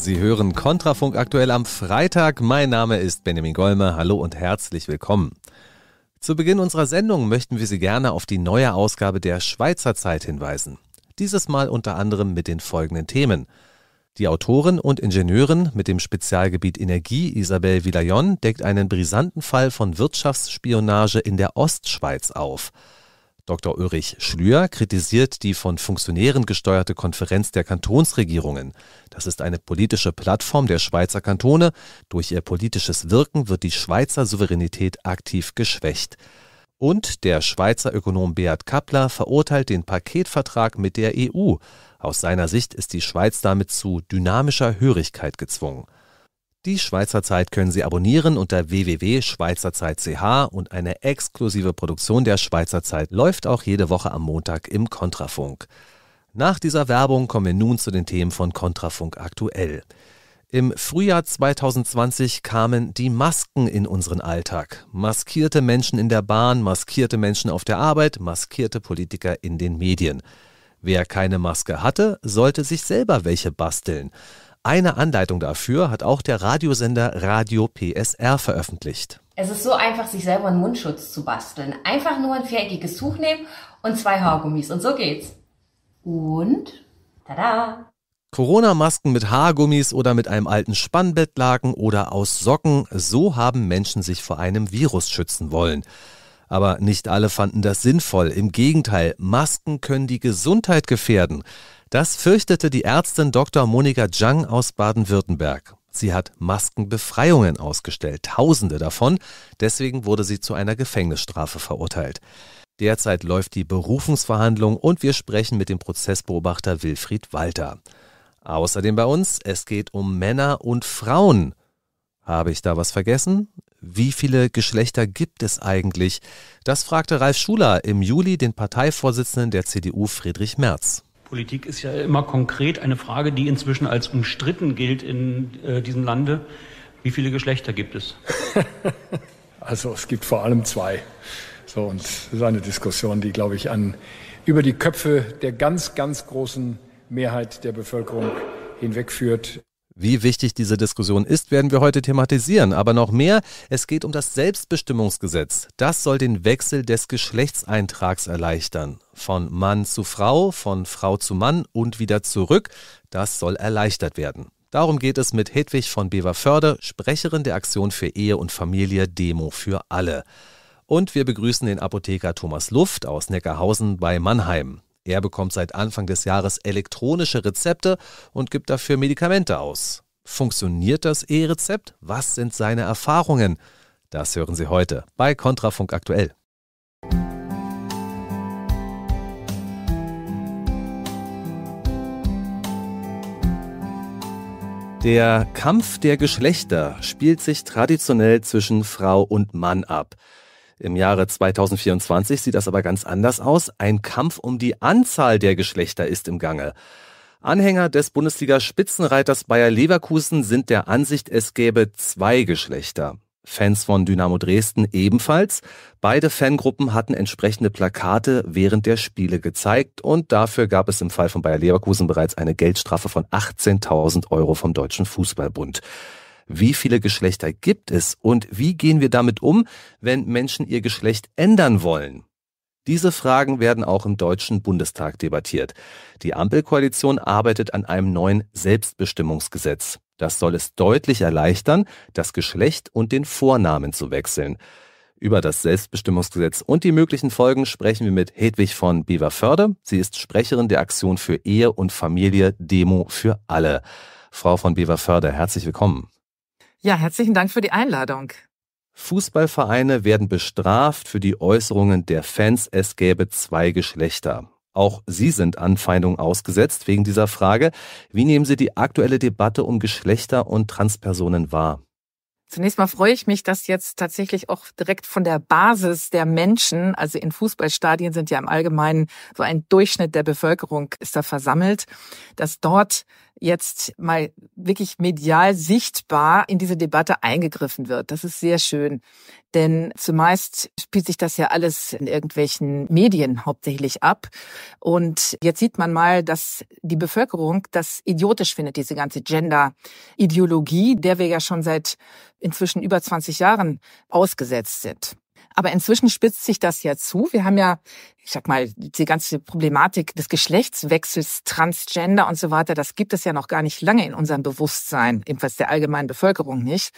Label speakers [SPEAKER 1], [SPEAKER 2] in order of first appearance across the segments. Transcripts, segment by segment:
[SPEAKER 1] Sie hören Kontrafunk aktuell am Freitag. Mein Name ist Benjamin Golme. Hallo und herzlich willkommen. Zu Beginn unserer Sendung möchten wir Sie gerne auf die neue Ausgabe der Schweizer Zeit hinweisen. Dieses Mal unter anderem mit den folgenden Themen. Die Autorin und Ingenieurin mit dem Spezialgebiet Energie Isabelle Villayon deckt einen brisanten Fall von Wirtschaftsspionage in der Ostschweiz auf. Dr. Ulrich Schlür kritisiert die von Funktionären gesteuerte Konferenz der Kantonsregierungen. Das ist eine politische Plattform der Schweizer Kantone. Durch ihr politisches Wirken wird die Schweizer Souveränität aktiv geschwächt. Und der Schweizer Ökonom Beat Kappler verurteilt den Paketvertrag mit der EU. Aus seiner Sicht ist die Schweiz damit zu dynamischer Hörigkeit gezwungen. Die Schweizer Zeit können Sie abonnieren unter www.schweizerzeit.ch und eine exklusive Produktion der Schweizer Zeit läuft auch jede Woche am Montag im Kontrafunk. Nach dieser Werbung kommen wir nun zu den Themen von Kontrafunk aktuell. Im Frühjahr 2020 kamen die Masken in unseren Alltag. Maskierte Menschen in der Bahn, maskierte Menschen auf der Arbeit, maskierte Politiker in den Medien. Wer keine Maske hatte, sollte sich selber welche basteln. Eine Anleitung dafür hat auch der Radiosender Radio PSR veröffentlicht.
[SPEAKER 2] Es ist so einfach, sich selber einen Mundschutz zu basteln. Einfach nur ein viereckiges Tuch nehmen und zwei Haargummis und so geht's. Und tada!
[SPEAKER 1] Corona-Masken mit Haargummis oder mit einem alten Spannbettlaken oder aus Socken, so haben Menschen sich vor einem Virus schützen wollen. Aber nicht alle fanden das sinnvoll. Im Gegenteil, Masken können die Gesundheit gefährden. Das fürchtete die Ärztin Dr. Monika Zhang aus Baden-Württemberg. Sie hat Maskenbefreiungen ausgestellt, Tausende davon. Deswegen wurde sie zu einer Gefängnisstrafe verurteilt. Derzeit läuft die Berufungsverhandlung und wir sprechen mit dem Prozessbeobachter Wilfried Walter. Außerdem bei uns, es geht um Männer und Frauen. Habe ich da was vergessen? Wie viele Geschlechter gibt es eigentlich? Das fragte Ralf Schuler im Juli den Parteivorsitzenden der CDU Friedrich Merz.
[SPEAKER 3] Politik ist ja immer konkret eine Frage, die inzwischen als umstritten gilt in äh, diesem Lande. Wie viele Geschlechter gibt es? also es gibt vor allem zwei. So, und das ist eine Diskussion, die, glaube ich, an über die Köpfe der ganz, ganz großen Mehrheit der Bevölkerung hinwegführt.
[SPEAKER 1] Wie wichtig diese Diskussion ist, werden wir heute thematisieren. Aber noch mehr, es geht um das Selbstbestimmungsgesetz. Das soll den Wechsel des Geschlechtseintrags erleichtern. Von Mann zu Frau, von Frau zu Mann und wieder zurück. Das soll erleichtert werden. Darum geht es mit Hedwig von Beverförde, Sprecherin der Aktion für Ehe und Familie Demo für alle. Und wir begrüßen den Apotheker Thomas Luft aus Neckarhausen bei Mannheim. Er bekommt seit Anfang des Jahres elektronische Rezepte und gibt dafür Medikamente aus. Funktioniert das E-Rezept? Was sind seine Erfahrungen? Das hören Sie heute bei Kontrafunk aktuell. Der Kampf der Geschlechter spielt sich traditionell zwischen Frau und Mann ab. Im Jahre 2024 sieht das aber ganz anders aus. Ein Kampf um die Anzahl der Geschlechter ist im Gange. Anhänger des Bundesliga-Spitzenreiters Bayer Leverkusen sind der Ansicht, es gäbe zwei Geschlechter. Fans von Dynamo Dresden ebenfalls. Beide Fangruppen hatten entsprechende Plakate während der Spiele gezeigt und dafür gab es im Fall von Bayer Leverkusen bereits eine Geldstrafe von 18.000 Euro vom Deutschen Fußballbund wie viele Geschlechter gibt es und wie gehen wir damit um, wenn Menschen ihr Geschlecht ändern wollen? Diese Fragen werden auch im Deutschen Bundestag debattiert. Die Ampelkoalition arbeitet an einem neuen Selbstbestimmungsgesetz. Das soll es deutlich erleichtern, das Geschlecht und den Vornamen zu wechseln. Über das Selbstbestimmungsgesetz und die möglichen Folgen sprechen wir mit Hedwig von Beverförde. Sie ist Sprecherin der Aktion für Ehe und Familie Demo für alle. Frau von Beverförde, herzlich willkommen.
[SPEAKER 2] Ja, herzlichen Dank für die Einladung.
[SPEAKER 1] Fußballvereine werden bestraft für die Äußerungen der Fans, es gäbe zwei Geschlechter. Auch Sie sind Anfeindungen ausgesetzt wegen dieser Frage. Wie nehmen Sie die aktuelle Debatte um Geschlechter und Transpersonen wahr?
[SPEAKER 2] Zunächst mal freue ich mich, dass jetzt tatsächlich auch direkt von der Basis der Menschen, also in Fußballstadien sind ja im Allgemeinen so ein Durchschnitt der Bevölkerung ist da versammelt, dass dort jetzt mal wirklich medial sichtbar in diese Debatte eingegriffen wird. Das ist sehr schön, denn zumeist spielt sich das ja alles in irgendwelchen Medien hauptsächlich ab. Und jetzt sieht man mal, dass die Bevölkerung das idiotisch findet, diese ganze Gender-Ideologie, der wir ja schon seit inzwischen über 20 Jahren ausgesetzt sind. Aber inzwischen spitzt sich das ja zu. Wir haben ja, ich sag mal, die ganze Problematik des Geschlechtswechsels, Transgender und so weiter, das gibt es ja noch gar nicht lange in unserem Bewusstsein, jedenfalls der allgemeinen Bevölkerung nicht.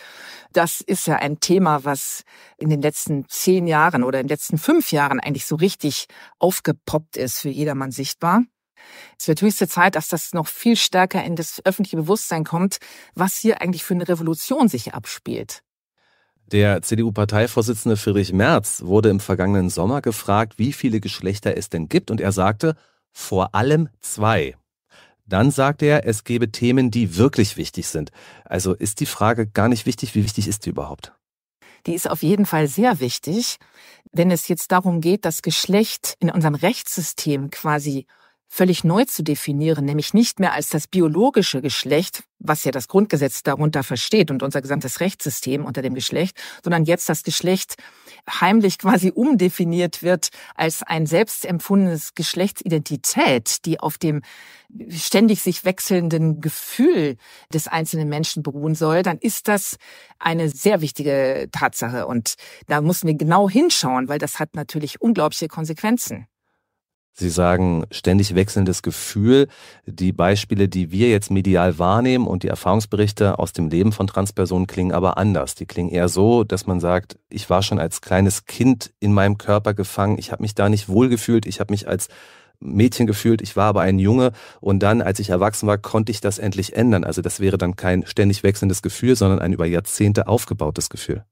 [SPEAKER 2] Das ist ja ein Thema, was in den letzten zehn Jahren oder in den letzten fünf Jahren eigentlich so richtig aufgepoppt ist, für jedermann sichtbar. Es wird höchste Zeit, dass das noch viel stärker in das öffentliche Bewusstsein kommt, was hier eigentlich für eine Revolution sich abspielt.
[SPEAKER 1] Der CDU-Parteivorsitzende Friedrich Merz wurde im vergangenen Sommer gefragt, wie viele Geschlechter es denn gibt, und er sagte, vor allem zwei. Dann sagte er, es gebe Themen, die wirklich wichtig sind. Also ist die Frage gar nicht wichtig, wie wichtig ist die überhaupt?
[SPEAKER 2] Die ist auf jeden Fall sehr wichtig, wenn es jetzt darum geht, dass Geschlecht in unserem Rechtssystem quasi völlig neu zu definieren, nämlich nicht mehr als das biologische Geschlecht, was ja das Grundgesetz darunter versteht und unser gesamtes Rechtssystem unter dem Geschlecht, sondern jetzt das Geschlecht heimlich quasi umdefiniert wird als ein selbstempfundenes Geschlechtsidentität, die auf dem ständig sich wechselnden Gefühl des einzelnen Menschen beruhen soll, dann ist das eine sehr wichtige Tatsache. Und da müssen wir genau hinschauen, weil das hat natürlich unglaubliche Konsequenzen.
[SPEAKER 1] Sie sagen ständig wechselndes Gefühl. Die Beispiele, die wir jetzt medial wahrnehmen und die Erfahrungsberichte aus dem Leben von Transpersonen klingen aber anders. Die klingen eher so, dass man sagt, ich war schon als kleines Kind in meinem Körper gefangen, ich habe mich da nicht wohlgefühlt, ich habe mich als Mädchen gefühlt, ich war aber ein Junge und dann, als ich erwachsen war, konnte ich das endlich ändern. Also das wäre dann kein ständig wechselndes Gefühl, sondern ein über Jahrzehnte aufgebautes Gefühl.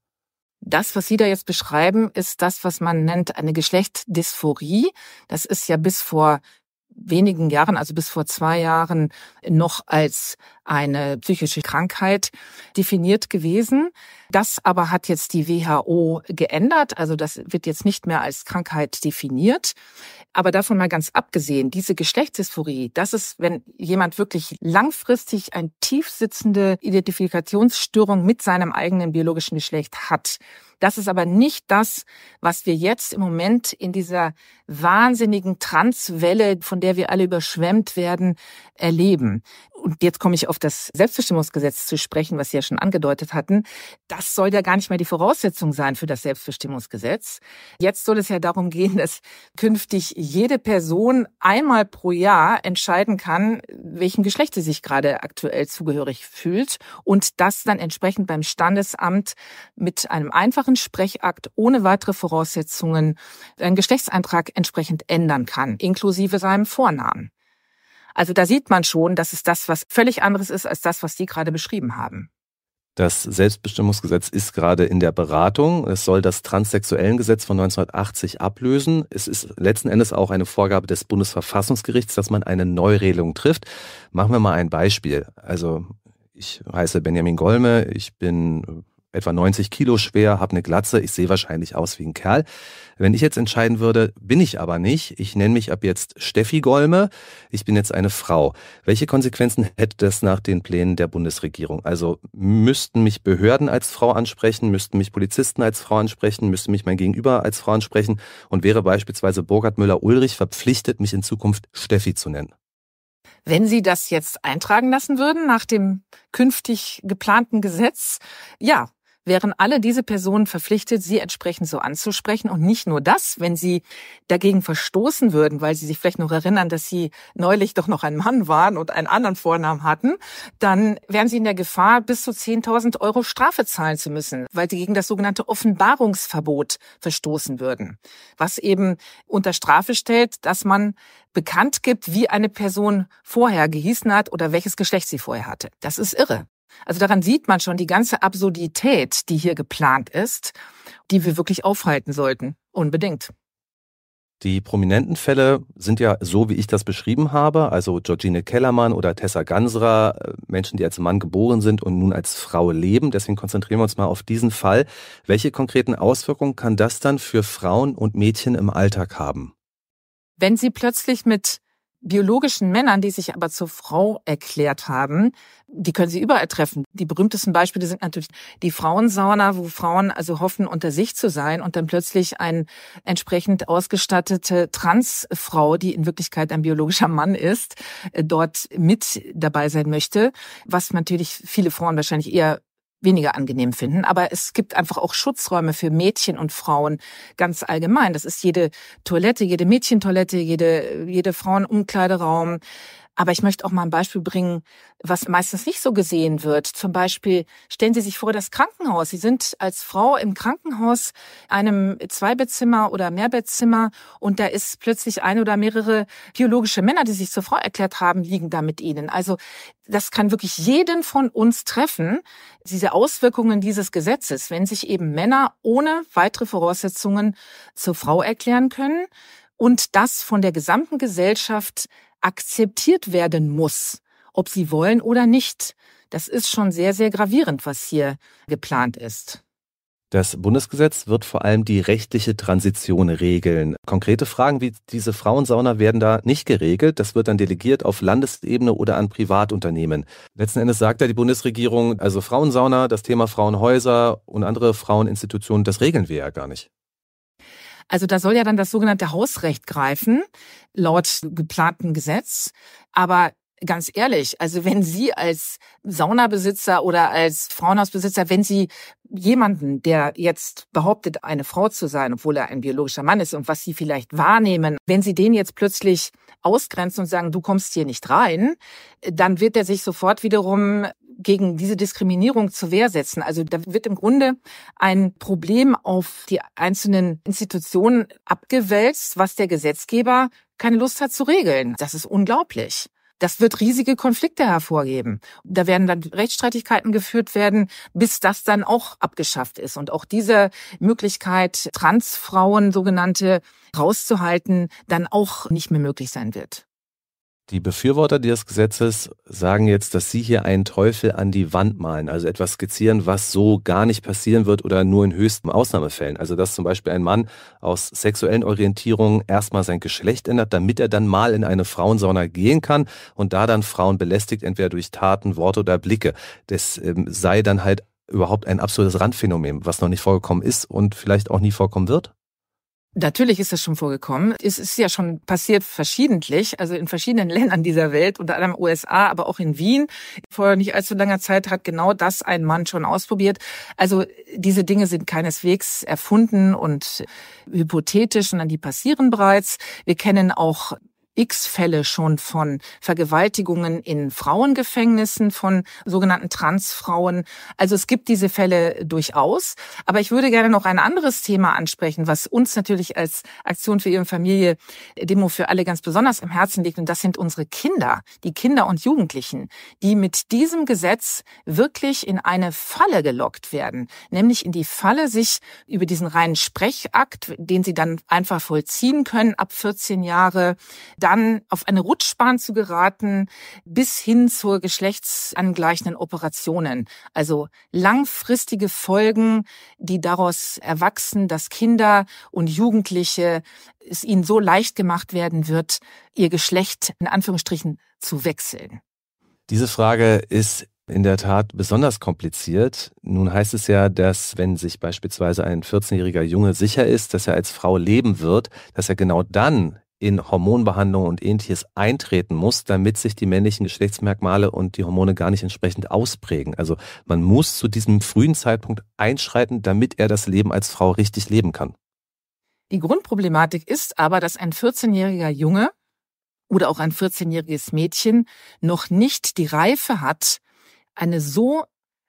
[SPEAKER 2] Das, was Sie da jetzt beschreiben, ist das, was man nennt eine Geschlechtsdysphorie. Das ist ja bis vor wenigen Jahren, also bis vor zwei Jahren, noch als eine psychische Krankheit definiert gewesen. Das aber hat jetzt die WHO geändert. Also das wird jetzt nicht mehr als Krankheit definiert. Aber davon mal ganz abgesehen, diese Geschlechtsdysphorie, das ist, wenn jemand wirklich langfristig eine tiefsitzende Identifikationsstörung mit seinem eigenen biologischen Geschlecht hat das ist aber nicht das, was wir jetzt im Moment in dieser wahnsinnigen Transwelle, von der wir alle überschwemmt werden, erleben. Und jetzt komme ich auf das Selbstbestimmungsgesetz zu sprechen, was Sie ja schon angedeutet hatten. Das soll ja gar nicht mehr die Voraussetzung sein für das Selbstbestimmungsgesetz. Jetzt soll es ja darum gehen, dass künftig jede Person einmal pro Jahr entscheiden kann, welchem Geschlecht sie sich gerade aktuell zugehörig fühlt und das dann entsprechend beim Standesamt mit einem einfachen klaren Sprechakt ohne weitere Voraussetzungen seinen Geschlechtseintrag entsprechend ändern kann, inklusive seinem Vornamen. Also da sieht man schon, dass es das was völlig anderes ist als das, was Sie gerade beschrieben haben.
[SPEAKER 1] Das Selbstbestimmungsgesetz ist gerade in der Beratung. Es soll das transsexuellen Gesetz von 1980 ablösen. Es ist letzten Endes auch eine Vorgabe des Bundesverfassungsgerichts, dass man eine Neuregelung trifft. Machen wir mal ein Beispiel. Also ich heiße Benjamin Golme, ich bin etwa 90 Kilo schwer, habe eine Glatze, ich sehe wahrscheinlich aus wie ein Kerl. Wenn ich jetzt entscheiden würde, bin ich aber nicht, ich nenne mich ab jetzt Steffi Golme, ich bin jetzt eine Frau. Welche Konsequenzen hätte das nach den Plänen der Bundesregierung? Also müssten mich Behörden als Frau ansprechen, müssten mich Polizisten als Frau ansprechen, müsste mich mein Gegenüber als Frau ansprechen und wäre beispielsweise Burkhard Müller-Ulrich verpflichtet, mich in Zukunft Steffi zu nennen?
[SPEAKER 2] wenn Sie das jetzt eintragen lassen würden nach dem künftig geplanten Gesetz, ja, wären alle diese Personen verpflichtet, sie entsprechend so anzusprechen. Und nicht nur das, wenn sie dagegen verstoßen würden, weil sie sich vielleicht noch erinnern, dass sie neulich doch noch ein Mann waren und einen anderen Vornamen hatten, dann wären sie in der Gefahr, bis zu 10.000 Euro Strafe zahlen zu müssen, weil sie gegen das sogenannte Offenbarungsverbot verstoßen würden, was eben unter Strafe stellt, dass man bekannt gibt, wie eine Person vorher gehießen hat oder welches Geschlecht sie vorher hatte. Das ist irre. Also daran sieht man schon die ganze Absurdität, die hier geplant ist, die wir wirklich aufhalten sollten. Unbedingt.
[SPEAKER 1] Die prominenten Fälle sind ja so, wie ich das beschrieben habe, also Georgine Kellermann oder Tessa Gansra, äh, Menschen, die als Mann geboren sind und nun als Frau leben. Deswegen konzentrieren wir uns mal auf diesen Fall. Welche konkreten Auswirkungen kann das dann für Frauen und Mädchen im Alltag haben?
[SPEAKER 2] Wenn sie plötzlich mit biologischen Männern, die sich aber zur Frau erklärt haben, die können sie überall treffen. Die berühmtesten Beispiele sind natürlich die Frauensauna, wo Frauen also hoffen, unter sich zu sein und dann plötzlich eine entsprechend ausgestattete Transfrau, die in Wirklichkeit ein biologischer Mann ist, äh, dort mit dabei sein möchte, was natürlich viele Frauen wahrscheinlich eher weniger angenehm finden. Aber es gibt einfach auch Schutzräume für Mädchen und Frauen ganz allgemein. Das ist jede Toilette, jede Mädchentoilette, jede, jede Frauenumkleideraum. Aber ich möchte auch mal ein Beispiel bringen, was meistens nicht so gesehen wird. Zum Beispiel stellen Sie sich vor das Krankenhaus. Sie sind als Frau im Krankenhaus, einem Zweibettzimmer oder Mehrbettzimmer und da ist plötzlich ein oder mehrere biologische Männer, die sich zur Frau erklärt haben, liegen da mit Ihnen. Also das kann wirklich jeden von uns treffen, diese Auswirkungen dieses Gesetzes, wenn sich eben Männer ohne weitere Voraussetzungen zur Frau erklären können und das von der gesamten Gesellschaft akzeptiert werden muss, ob sie wollen oder nicht. Das ist schon sehr, sehr gravierend, was hier geplant ist.
[SPEAKER 1] Das Bundesgesetz wird vor allem die rechtliche Transition regeln. Konkrete Fragen wie diese Frauensauna werden da nicht geregelt. Das wird dann delegiert auf Landesebene oder an Privatunternehmen. Letzten Endes sagt ja die Bundesregierung, also Frauensauna, das Thema Frauenhäuser und andere Fraueninstitutionen, das regeln wir ja gar nicht.
[SPEAKER 2] Also da soll ja dann das sogenannte Hausrecht greifen, laut geplanten Gesetz. Aber ganz ehrlich, also wenn Sie als Saunabesitzer oder als Frauenhausbesitzer, wenn Sie jemanden, der jetzt behauptet, eine Frau zu sein, obwohl er ein biologischer Mann ist und was Sie vielleicht wahrnehmen, wenn Sie den jetzt plötzlich ausgrenzen und sagen, du kommst hier nicht rein, dann wird er sich sofort wiederum gegen diese Diskriminierung zur Wehr setzen. Also da wird im Grunde ein Problem auf die einzelnen Institutionen abgewälzt, was der Gesetzgeber keine Lust hat zu regeln. Das ist unglaublich. Das wird riesige Konflikte hervorgeben. Da werden dann Rechtsstreitigkeiten geführt werden, bis das dann auch abgeschafft ist. Und auch diese Möglichkeit, Transfrauen sogenannte rauszuhalten, dann auch nicht mehr möglich sein wird.
[SPEAKER 1] Die Befürworter dieses Gesetzes sagen jetzt, dass sie hier einen Teufel an die Wand malen, also etwas skizzieren, was so gar nicht passieren wird oder nur in höchsten Ausnahmefällen. Also dass zum Beispiel ein Mann aus sexuellen Orientierungen erstmal sein Geschlecht ändert, damit er dann mal in eine Frauensauna gehen kann und da dann Frauen belästigt, entweder durch Taten, Worte oder Blicke. Das ähm, sei dann halt überhaupt ein absolutes Randphänomen, was noch nicht vorgekommen ist und vielleicht auch nie vorkommen wird?
[SPEAKER 2] Natürlich ist das schon vorgekommen. Es ist ja schon passiert verschiedentlich, also in verschiedenen Ländern dieser Welt, unter anderem USA, aber auch in Wien. Vor nicht allzu langer Zeit hat genau das ein Mann schon ausprobiert. Also diese Dinge sind keineswegs erfunden und hypothetisch, sondern die passieren bereits. Wir kennen auch x Fälle schon von Vergewaltigungen in Frauengefängnissen von sogenannten Transfrauen. Also es gibt diese Fälle durchaus. Aber ich würde gerne noch ein anderes Thema ansprechen, was uns natürlich als Aktion für ihre Familie äh, Demo für alle ganz besonders im Herzen liegt. Und das sind unsere Kinder, die Kinder und Jugendlichen, die mit diesem Gesetz wirklich in eine Falle gelockt werden. Nämlich in die Falle, sich über diesen reinen Sprechakt, den sie dann einfach vollziehen können ab 14 Jahre, dann auf eine Rutschbahn zu geraten, bis hin zur geschlechtsangleichenden Operationen. Also langfristige Folgen, die daraus erwachsen, dass Kinder und Jugendliche es ihnen so leicht gemacht werden wird, ihr Geschlecht in Anführungsstrichen zu wechseln.
[SPEAKER 1] Diese Frage ist in der Tat besonders kompliziert. Nun heißt es ja, dass wenn sich beispielsweise ein 14-jähriger Junge sicher ist, dass er als Frau leben wird, dass er genau dann in Hormonbehandlung und ähnliches eintreten muss, damit sich die männlichen Geschlechtsmerkmale und die Hormone gar nicht entsprechend ausprägen. Also man muss zu diesem frühen Zeitpunkt einschreiten, damit er das Leben als Frau richtig leben kann.
[SPEAKER 2] Die Grundproblematik ist aber, dass ein 14-jähriger Junge oder auch ein 14-jähriges Mädchen noch nicht die Reife hat, eine so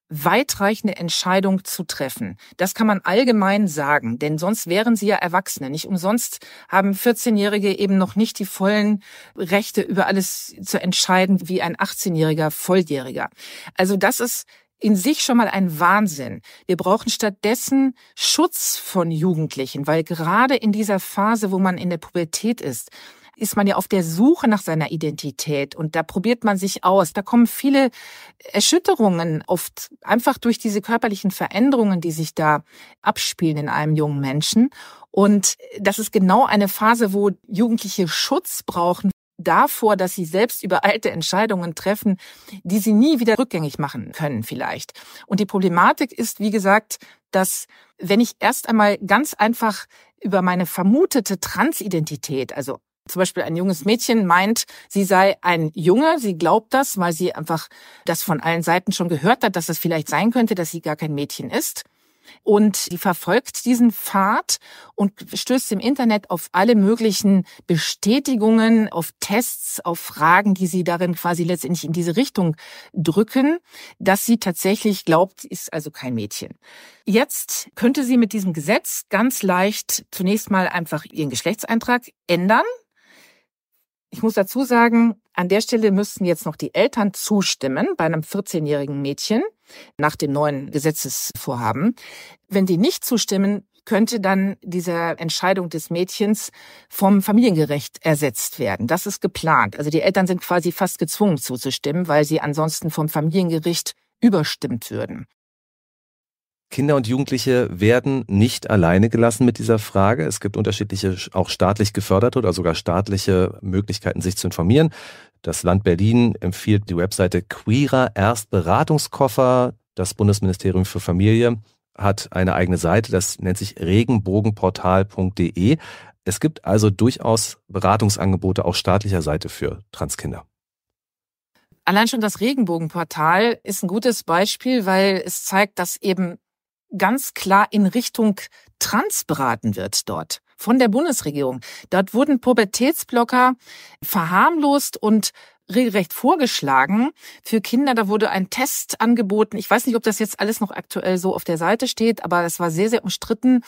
[SPEAKER 2] weitreichende Entscheidung zu treffen. Das kann man allgemein sagen, denn sonst wären sie ja Erwachsene. Nicht umsonst haben 14-Jährige eben noch nicht die vollen Rechte über alles zu entscheiden wie ein 18-Jähriger Volljähriger. Also das ist in sich schon mal ein Wahnsinn. Wir brauchen stattdessen Schutz von Jugendlichen, weil gerade in dieser Phase, wo man in der Pubertät ist, ist man ja auf der Suche nach seiner Identität und da probiert man sich aus. Da kommen viele Erschütterungen oft einfach durch diese körperlichen Veränderungen, die sich da abspielen in einem jungen Menschen. Und das ist genau eine Phase, wo Jugendliche Schutz brauchen davor, dass sie selbst über alte Entscheidungen treffen, die sie nie wieder rückgängig machen können vielleicht. Und die Problematik ist, wie gesagt, dass wenn ich erst einmal ganz einfach über meine vermutete Transidentität, also zum Beispiel ein junges Mädchen meint, sie sei ein Junge, sie glaubt das, weil sie einfach das von allen Seiten schon gehört hat, dass es das vielleicht sein könnte, dass sie gar kein Mädchen ist. Und sie verfolgt diesen Pfad und stößt im Internet auf alle möglichen Bestätigungen, auf Tests, auf Fragen, die sie darin quasi letztendlich in diese Richtung drücken, dass sie tatsächlich glaubt, ist also kein Mädchen. Jetzt könnte sie mit diesem Gesetz ganz leicht zunächst mal einfach ihren Geschlechtseintrag ändern. Ich muss dazu sagen, an der Stelle müssten jetzt noch die Eltern zustimmen bei einem 14-jährigen Mädchen nach dem neuen Gesetzesvorhaben. Wenn die nicht zustimmen, könnte dann diese Entscheidung des Mädchens vom Familiengericht ersetzt werden. Das ist geplant. Also die Eltern sind quasi fast gezwungen zuzustimmen, weil sie ansonsten vom Familiengericht überstimmt würden.
[SPEAKER 1] Kinder und Jugendliche werden nicht alleine gelassen mit dieser Frage. Es gibt unterschiedliche, auch staatlich geförderte oder sogar staatliche Möglichkeiten, sich zu informieren. Das Land Berlin empfiehlt die Webseite Queerer Erst Beratungskoffer. Das Bundesministerium für Familie hat eine eigene Seite, das nennt sich regenbogenportal.de. Es gibt also durchaus Beratungsangebote auch staatlicher Seite für Transkinder.
[SPEAKER 2] Allein schon das Regenbogenportal ist ein gutes Beispiel, weil es zeigt, dass eben ganz klar in Richtung Trans beraten wird dort von der Bundesregierung. Dort wurden Pubertätsblocker verharmlost und regelrecht vorgeschlagen für Kinder. Da wurde ein Test angeboten. Ich weiß nicht, ob das jetzt alles noch aktuell so auf der Seite steht, aber das war sehr, sehr umstritten,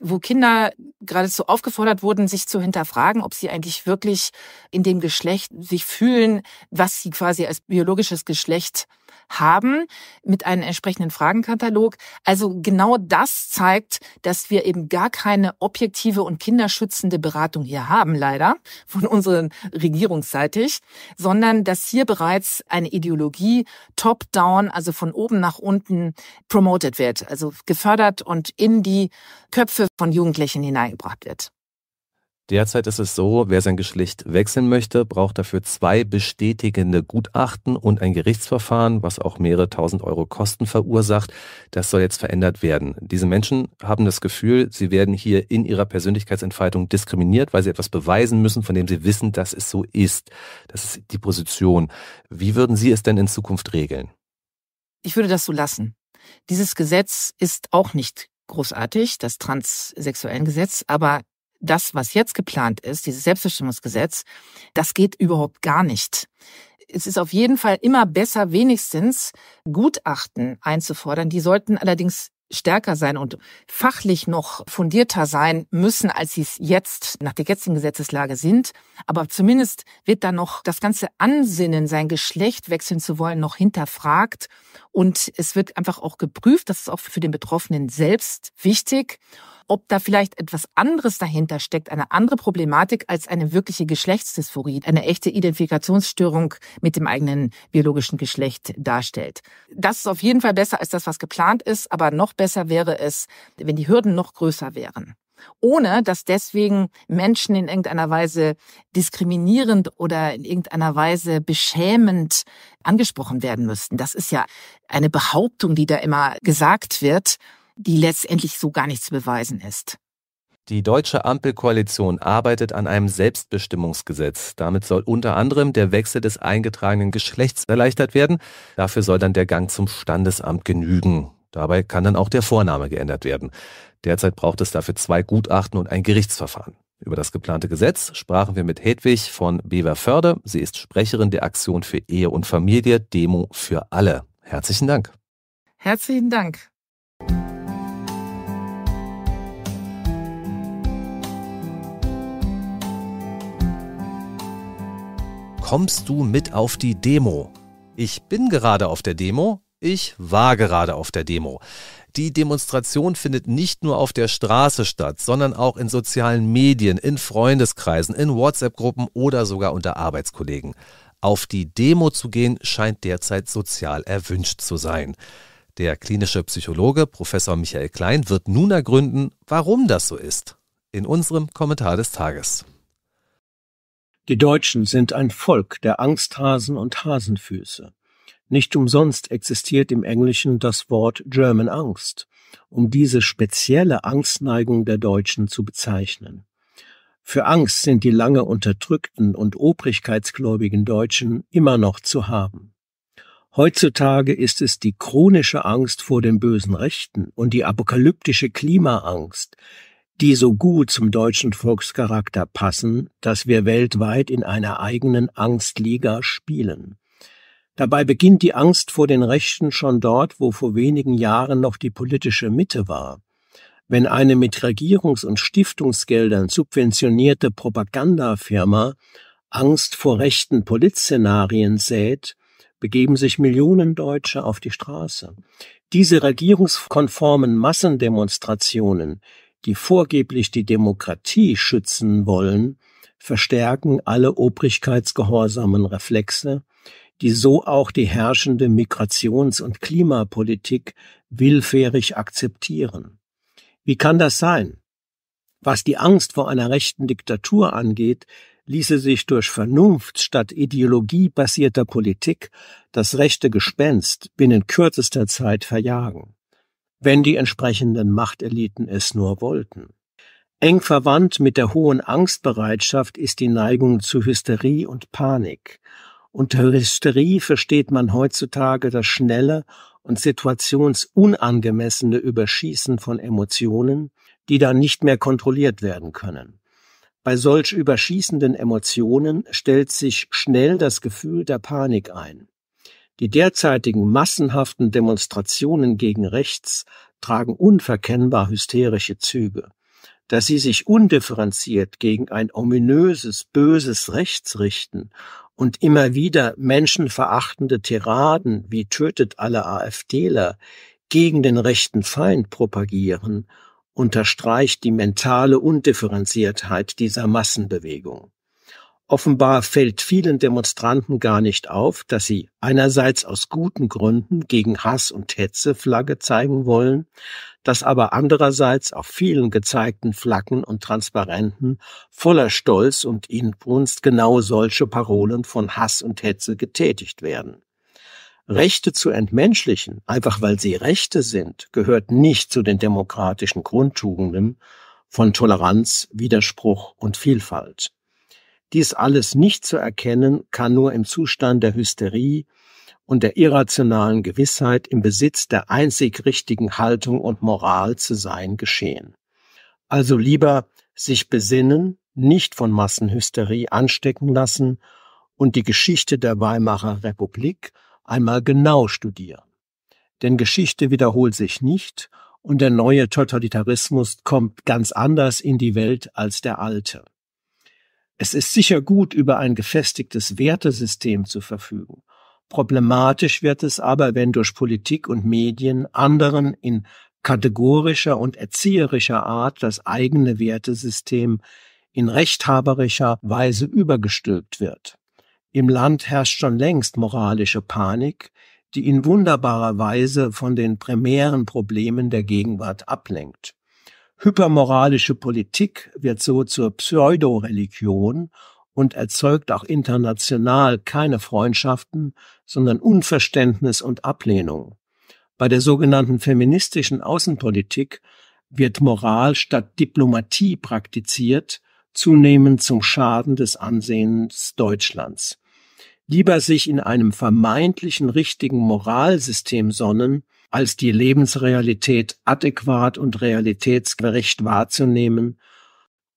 [SPEAKER 2] wo Kinder geradezu aufgefordert wurden, sich zu hinterfragen, ob sie eigentlich wirklich in dem Geschlecht sich fühlen, was sie quasi als biologisches Geschlecht haben mit einem entsprechenden Fragenkatalog. Also genau das zeigt, dass wir eben gar keine objektive und kinderschützende Beratung hier haben, leider, von unseren regierungsseitig, sondern dass hier bereits eine Ideologie top-down, also von oben nach unten promoted wird, also gefördert und in die Köpfe von Jugendlichen hineingebracht wird.
[SPEAKER 1] Derzeit ist es so, wer sein Geschlecht wechseln möchte, braucht dafür zwei bestätigende Gutachten und ein Gerichtsverfahren, was auch mehrere tausend Euro Kosten verursacht. Das soll jetzt verändert werden. Diese Menschen haben das Gefühl, sie werden hier in ihrer Persönlichkeitsentfaltung diskriminiert, weil sie etwas beweisen müssen, von dem sie wissen, dass es so ist. Das ist die Position. Wie würden Sie es denn in Zukunft regeln?
[SPEAKER 2] Ich würde das so lassen. Dieses Gesetz ist auch nicht großartig, das Gesetz, aber das, was jetzt geplant ist, dieses Selbstbestimmungsgesetz, das geht überhaupt gar nicht. Es ist auf jeden Fall immer besser, wenigstens Gutachten einzufordern. Die sollten allerdings stärker sein und fachlich noch fundierter sein müssen, als sie es jetzt nach der jetzigen Gesetzeslage sind. Aber zumindest wird da noch das ganze Ansinnen, sein Geschlecht wechseln zu wollen, noch hinterfragt. Und es wird einfach auch geprüft. Das ist auch für den Betroffenen selbst wichtig ob da vielleicht etwas anderes dahinter steckt, eine andere Problematik als eine wirkliche Geschlechtsdysphorie, eine echte Identifikationsstörung mit dem eigenen biologischen Geschlecht darstellt. Das ist auf jeden Fall besser als das, was geplant ist, aber noch besser wäre es, wenn die Hürden noch größer wären ohne dass deswegen Menschen in irgendeiner Weise diskriminierend oder in irgendeiner Weise beschämend angesprochen werden müssten. Das ist ja eine Behauptung, die da immer gesagt wird die letztendlich so gar nicht zu beweisen ist.
[SPEAKER 1] Die deutsche Ampelkoalition arbeitet an einem Selbstbestimmungsgesetz. Damit soll unter anderem der Wechsel des eingetragenen Geschlechts erleichtert werden. Dafür soll dann der Gang zum Standesamt genügen. Dabei kann dann auch der Vorname geändert werden. Derzeit braucht es dafür zwei Gutachten und ein Gerichtsverfahren. Über das geplante Gesetz sprachen wir mit Hedwig von Beverförde. Sie ist Sprecherin der Aktion für Ehe und Familie, Demo für alle. Herzlichen Dank.
[SPEAKER 2] Herzlichen Dank.
[SPEAKER 1] Kommst du mit auf die Demo? Ich bin gerade auf der Demo. Ich war gerade auf der Demo. Die Demonstration findet nicht nur auf der Straße statt, sondern auch in sozialen Medien, in Freundeskreisen, in WhatsApp-Gruppen oder sogar unter Arbeitskollegen. Auf die Demo zu gehen scheint derzeit sozial erwünscht zu sein. Der klinische Psychologe Professor Michael Klein wird nun ergründen, warum das so ist. In unserem
[SPEAKER 4] Kommentar des Tages. Die Deutschen sind ein Volk der Angsthasen und Hasenfüße. Nicht umsonst existiert im Englischen das Wort German Angst, um diese spezielle Angstneigung der Deutschen zu bezeichnen. Für Angst sind die lange unterdrückten und obrigkeitsgläubigen Deutschen immer noch zu haben. Heutzutage ist es die chronische Angst vor dem bösen Rechten und die apokalyptische Klimaangst, die so gut zum deutschen Volkscharakter passen, dass wir weltweit in einer eigenen Angstliga spielen. Dabei beginnt die Angst vor den Rechten schon dort, wo vor wenigen Jahren noch die politische Mitte war. Wenn eine mit Regierungs- und Stiftungsgeldern subventionierte Propagandafirma Angst vor rechten Polizszenarien sät, begeben sich Millionen Deutsche auf die Straße. Diese regierungskonformen Massendemonstrationen, die vorgeblich die Demokratie schützen wollen, verstärken alle obrigkeitsgehorsamen Reflexe, die so auch die herrschende Migrations- und Klimapolitik willfährig akzeptieren. Wie kann das sein? Was die Angst vor einer rechten Diktatur angeht, ließe sich durch Vernunft statt Ideologie basierter Politik das rechte Gespenst binnen kürzester Zeit verjagen wenn die entsprechenden Machteliten es nur wollten. Eng verwandt mit der hohen Angstbereitschaft ist die Neigung zu Hysterie und Panik. Unter Hysterie versteht man heutzutage das schnelle und situationsunangemessene Überschießen von Emotionen, die dann nicht mehr kontrolliert werden können. Bei solch überschießenden Emotionen stellt sich schnell das Gefühl der Panik ein. Die derzeitigen massenhaften Demonstrationen gegen rechts tragen unverkennbar hysterische Züge. Dass sie sich undifferenziert gegen ein ominöses, böses Rechts richten und immer wieder menschenverachtende Tiraden wie tötet alle AfDler gegen den rechten Feind propagieren, unterstreicht die mentale Undifferenziertheit dieser Massenbewegung. Offenbar fällt vielen Demonstranten gar nicht auf, dass sie einerseits aus guten Gründen gegen Hass und Hetze Flagge zeigen wollen, dass aber andererseits auf vielen gezeigten Flaggen und Transparenten voller Stolz und Inbrunst genau solche Parolen von Hass und Hetze getätigt werden. Rechte zu entmenschlichen, einfach weil sie Rechte sind, gehört nicht zu den demokratischen Grundtugenden von Toleranz, Widerspruch und Vielfalt. Dies alles nicht zu erkennen, kann nur im Zustand der Hysterie und der irrationalen Gewissheit im Besitz der einzig richtigen Haltung und Moral zu sein geschehen. Also lieber sich besinnen, nicht von Massenhysterie anstecken lassen und die Geschichte der Weimarer Republik einmal genau studieren. Denn Geschichte wiederholt sich nicht und der neue Totalitarismus kommt ganz anders in die Welt als der alte. Es ist sicher gut, über ein gefestigtes Wertesystem zu verfügen. Problematisch wird es aber, wenn durch Politik und Medien anderen in kategorischer und erzieherischer Art das eigene Wertesystem in rechthaberischer Weise übergestülpt wird. Im Land herrscht schon längst moralische Panik, die in wunderbarer Weise von den primären Problemen der Gegenwart ablenkt. Hypermoralische Politik wird so zur Pseudoreligion und erzeugt auch international keine Freundschaften, sondern Unverständnis und Ablehnung. Bei der sogenannten feministischen Außenpolitik wird Moral statt Diplomatie praktiziert, zunehmend zum Schaden des Ansehens Deutschlands. Lieber sich in einem vermeintlichen richtigen Moralsystem sonnen, als die Lebensrealität adäquat und realitätsgerecht wahrzunehmen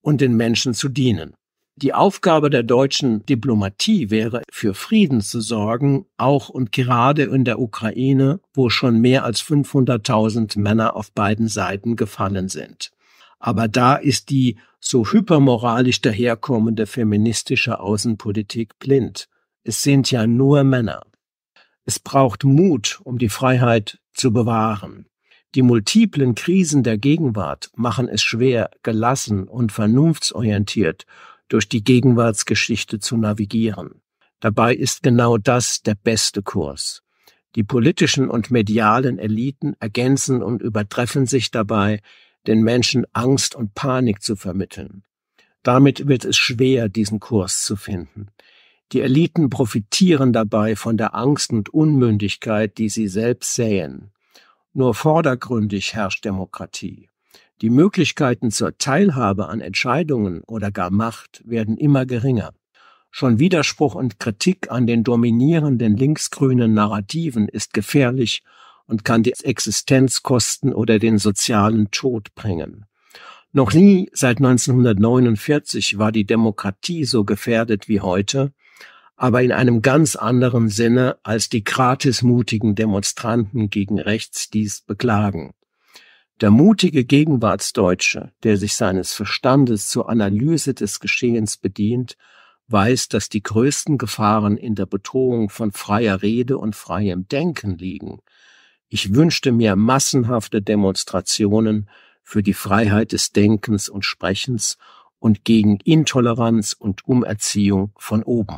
[SPEAKER 4] und den Menschen zu dienen. Die Aufgabe der deutschen Diplomatie wäre, für Frieden zu sorgen, auch und gerade in der Ukraine, wo schon mehr als 500.000 Männer auf beiden Seiten gefallen sind. Aber da ist die so hypermoralisch daherkommende feministische Außenpolitik blind. Es sind ja nur Männer. Es braucht Mut, um die Freiheit zu bewahren. Die multiplen Krisen der Gegenwart machen es schwer, gelassen und vernunftsorientiert durch die Gegenwartsgeschichte zu navigieren. Dabei ist genau das der beste Kurs. Die politischen und medialen Eliten ergänzen und übertreffen sich dabei, den Menschen Angst und Panik zu vermitteln. Damit wird es schwer, diesen Kurs zu finden. Die Eliten profitieren dabei von der Angst und Unmündigkeit, die sie selbst säen. Nur vordergründig herrscht Demokratie. Die Möglichkeiten zur Teilhabe an Entscheidungen oder gar Macht werden immer geringer. Schon Widerspruch und Kritik an den dominierenden linksgrünen Narrativen ist gefährlich und kann die Existenz kosten oder den sozialen Tod bringen. Noch nie seit 1949 war die Demokratie so gefährdet wie heute, aber in einem ganz anderen Sinne, als die gratis mutigen Demonstranten gegen rechts dies beklagen. Der mutige Gegenwartsdeutsche, der sich seines Verstandes zur Analyse des Geschehens bedient, weiß, dass die größten Gefahren in der Bedrohung von freier Rede und freiem Denken liegen. Ich wünschte mir massenhafte Demonstrationen für die Freiheit des Denkens und Sprechens und gegen Intoleranz und Umerziehung von oben.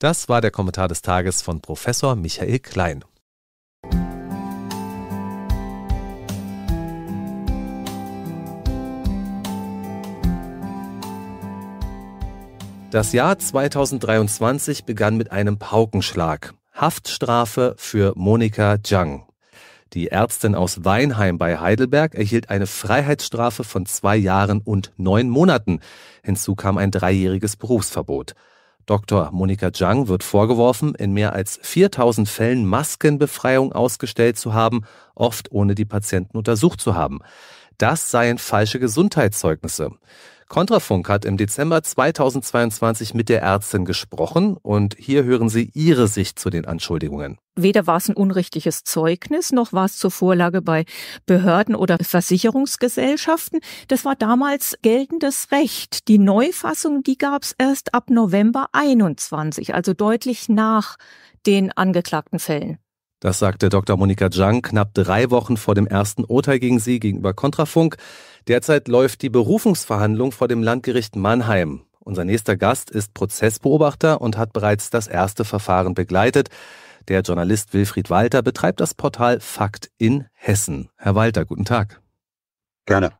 [SPEAKER 1] Das war der Kommentar des Tages von Professor Michael Klein. Das Jahr 2023 begann mit einem Paukenschlag. Haftstrafe für Monika Jung. Die Ärztin aus Weinheim bei Heidelberg erhielt eine Freiheitsstrafe von zwei Jahren und neun Monaten. Hinzu kam ein dreijähriges Berufsverbot. Dr. Monika Zhang wird vorgeworfen, in mehr als 4000 Fällen Maskenbefreiung ausgestellt zu haben, oft ohne die Patienten untersucht zu haben. Das seien falsche Gesundheitszeugnisse. Kontrafunk hat im Dezember 2022 mit der Ärztin gesprochen und hier hören Sie ihre Sicht zu den Anschuldigungen.
[SPEAKER 2] Weder war es ein unrichtiges Zeugnis, noch war es zur Vorlage bei Behörden oder Versicherungsgesellschaften. Das war damals geltendes Recht. Die Neufassung, die gab es erst ab November 21, also deutlich nach den angeklagten Fällen.
[SPEAKER 1] Das sagte Dr. Monika Zhang knapp drei Wochen vor dem ersten Urteil gegen sie gegenüber Kontrafunk. Derzeit läuft die Berufungsverhandlung vor dem Landgericht Mannheim. Unser nächster Gast ist Prozessbeobachter und hat bereits das erste Verfahren begleitet. Der Journalist Wilfried Walter betreibt das Portal Fakt in Hessen. Herr Walter, guten Tag. Gerne.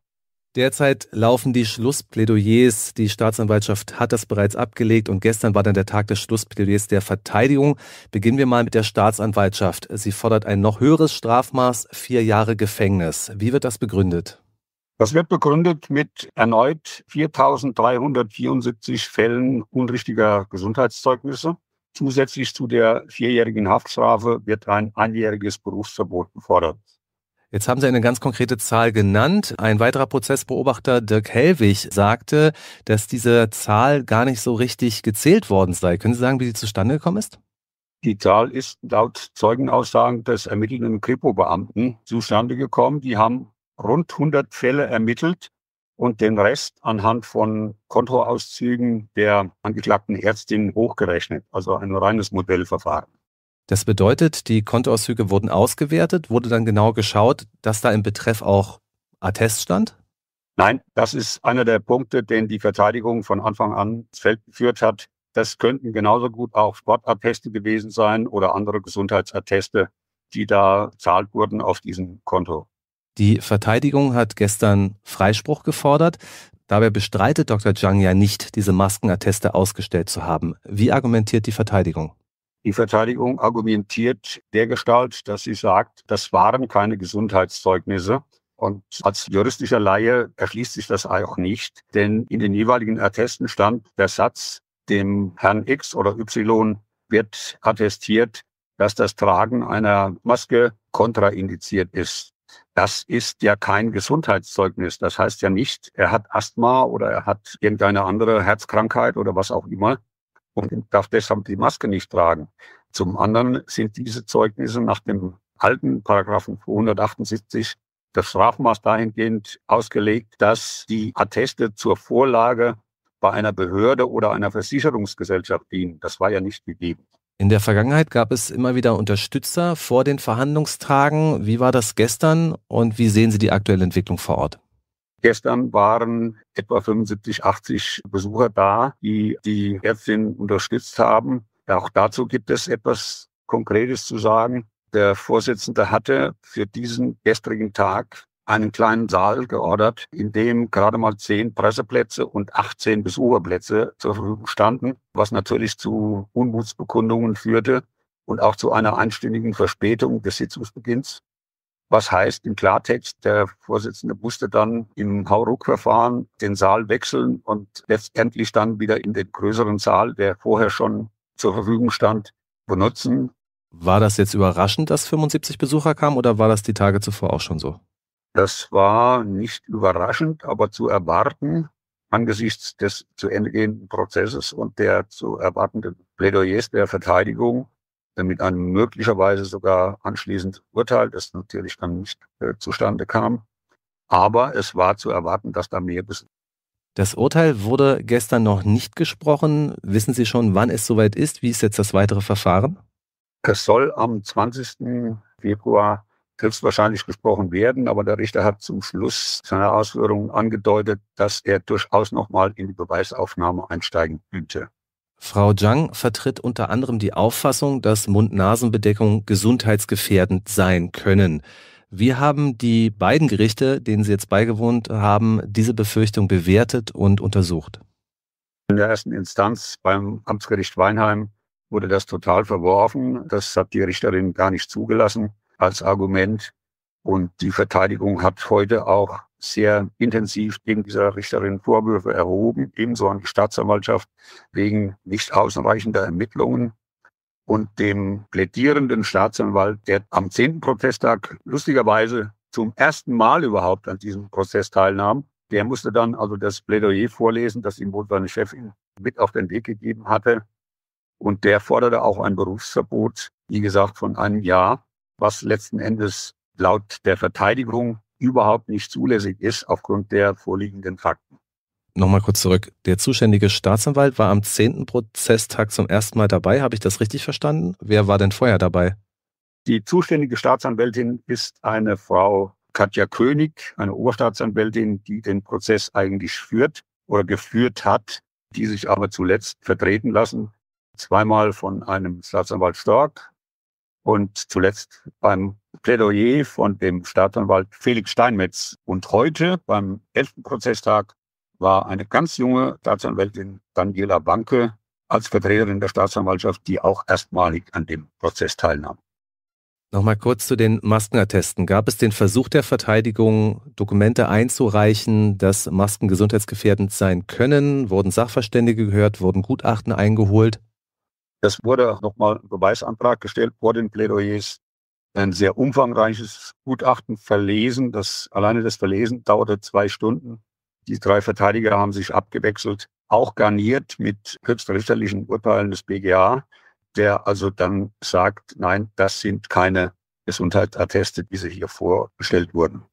[SPEAKER 1] Derzeit laufen die Schlussplädoyers. Die Staatsanwaltschaft hat das bereits abgelegt und gestern war dann der Tag des Schlussplädoyers der Verteidigung. Beginnen wir mal mit der Staatsanwaltschaft. Sie fordert ein noch höheres Strafmaß, vier
[SPEAKER 3] Jahre Gefängnis. Wie wird das begründet? Das wird begründet mit erneut 4.374 Fällen unrichtiger Gesundheitszeugnisse. Zusätzlich zu der vierjährigen Haftstrafe wird ein einjähriges Berufsverbot gefordert.
[SPEAKER 1] Jetzt haben Sie eine ganz konkrete Zahl genannt. Ein weiterer Prozessbeobachter, Dirk Hellwig, sagte, dass diese Zahl gar nicht so richtig gezählt worden sei. Können Sie sagen, wie sie zustande gekommen
[SPEAKER 3] ist? Die Zahl ist laut Zeugenaussagen des ermittelnden Kripo-Beamten zustande gekommen. Die haben rund 100 Fälle ermittelt und den Rest anhand von Kontoauszügen der angeklagten Ärztin hochgerechnet. Also ein reines Modellverfahren.
[SPEAKER 1] Das bedeutet, die Kontoauszüge wurden ausgewertet, wurde dann genau geschaut, dass da im Betreff auch Attest stand?
[SPEAKER 3] Nein, das ist einer der Punkte, den die Verteidigung von Anfang an ins Feld geführt hat. Das könnten genauso gut auch Sportatteste gewesen sein oder andere Gesundheitsatteste, die da zahlt wurden auf diesem Konto.
[SPEAKER 1] Die Verteidigung hat gestern Freispruch gefordert. Dabei bestreitet Dr. Zhang ja nicht, diese Maskenatteste ausgestellt zu haben. Wie argumentiert die Verteidigung?
[SPEAKER 3] Die Verteidigung argumentiert der Gestalt, dass sie sagt, das waren keine Gesundheitszeugnisse. Und als juristischer Laie erschließt sich das auch nicht, denn in den jeweiligen Attesten stand der Satz, dem Herrn X oder Y wird attestiert, dass das Tragen einer Maske kontraindiziert ist. Das ist ja kein Gesundheitszeugnis. Das heißt ja nicht, er hat Asthma oder er hat irgendeine andere Herzkrankheit oder was auch immer, und darf deshalb die Maske nicht tragen. Zum anderen sind diese Zeugnisse nach dem alten Paragraphen 178 das Strafmaß dahingehend ausgelegt, dass die Atteste zur Vorlage bei einer Behörde oder einer Versicherungsgesellschaft dienen. Das war ja nicht gegeben.
[SPEAKER 1] In der Vergangenheit gab es immer wieder Unterstützer vor den Verhandlungstagen. Wie war das gestern und wie sehen Sie die aktuelle Entwicklung vor Ort?
[SPEAKER 3] Gestern waren etwa 75, 80 Besucher da, die die Ärztin unterstützt haben. Auch dazu gibt es etwas Konkretes zu sagen. Der Vorsitzende hatte für diesen gestrigen Tag einen kleinen Saal geordert, in dem gerade mal zehn Presseplätze und 18 Besucherplätze zur Verfügung standen, was natürlich zu Unmutsbekundungen führte und auch zu einer einstündigen Verspätung des Sitzungsbeginns. Was heißt im Klartext, der Vorsitzende musste dann im Hauruckverfahren den Saal wechseln und letztendlich dann wieder in den größeren Saal, der vorher schon zur Verfügung stand, benutzen.
[SPEAKER 1] War das jetzt überraschend, dass 75 Besucher kamen oder war das die Tage zuvor auch schon so?
[SPEAKER 3] Das war nicht überraschend, aber zu erwarten angesichts des zu Ende gehenden Prozesses und der zu erwartenden Plädoyers der Verteidigung mit einem möglicherweise sogar anschließend Urteil, das natürlich dann nicht äh, zustande kam. Aber es war zu erwarten, dass da mehr bis. Das
[SPEAKER 1] Urteil wurde gestern noch nicht gesprochen. Wissen Sie schon, wann es soweit ist? Wie ist jetzt das weitere Verfahren?
[SPEAKER 3] Es soll am 20. Februar höchstwahrscheinlich gesprochen werden, aber der Richter hat zum Schluss seiner Ausführungen angedeutet, dass er durchaus nochmal in die Beweisaufnahme einsteigen könnte.
[SPEAKER 1] Frau Zhang vertritt unter anderem die Auffassung, dass Mund-Nasen-Bedeckungen gesundheitsgefährdend sein können. Wie haben die beiden Gerichte, denen Sie jetzt beigewohnt haben, diese Befürchtung bewertet und untersucht?
[SPEAKER 3] In der ersten Instanz beim Amtsgericht Weinheim wurde das total verworfen. Das hat die Richterin gar nicht zugelassen als Argument. Und die Verteidigung hat heute auch sehr intensiv gegen dieser Richterin Vorwürfe erhoben, ebenso an die Staatsanwaltschaft wegen nicht ausreichender Ermittlungen und dem plädierenden Staatsanwalt, der am 10. Prozesstag lustigerweise zum ersten Mal überhaupt an diesem Prozess teilnahm. Der musste dann also das Plädoyer vorlesen, das ihm wohl seine Chefin mit auf den Weg gegeben hatte. Und der forderte auch ein Berufsverbot, wie gesagt, von einem Jahr, was letzten Endes laut der Verteidigung überhaupt nicht zulässig ist aufgrund der vorliegenden Fakten.
[SPEAKER 1] Nochmal kurz zurück. Der zuständige Staatsanwalt war am 10. Prozesstag zum ersten Mal dabei. Habe ich das richtig verstanden? Wer war denn vorher dabei?
[SPEAKER 3] Die zuständige Staatsanwältin ist eine Frau Katja König, eine Oberstaatsanwältin, die den Prozess eigentlich führt oder geführt hat, die sich aber zuletzt vertreten lassen. Zweimal von einem Staatsanwalt Stork und zuletzt beim Plädoyer von dem Staatsanwalt Felix Steinmetz. Und heute beim elften Prozesstag war eine ganz junge Staatsanwältin Daniela Banke als Vertreterin der Staatsanwaltschaft, die auch erstmalig an dem Prozess teilnahm.
[SPEAKER 1] Nochmal kurz zu den Maskenattesten. Gab es den Versuch der Verteidigung, Dokumente einzureichen, dass Masken gesundheitsgefährdend sein können? Wurden Sachverständige gehört? Wurden Gutachten eingeholt?
[SPEAKER 3] Es wurde nochmal ein Beweisantrag gestellt vor den Plädoyers ein sehr umfangreiches Gutachten verlesen. Das alleine das Verlesen dauerte zwei Stunden. Die drei Verteidiger haben sich abgewechselt, auch garniert mit höchstrichterlichen Urteilen des BGA, der also dann sagt, nein, das sind keine Gesundheitsatteste, wie sie hier vorgestellt wurden.